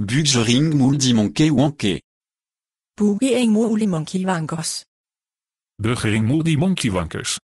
Buggering multi-monkey wanker. Buggering multi-monkey wankers. Buggering multi-monkey wankers.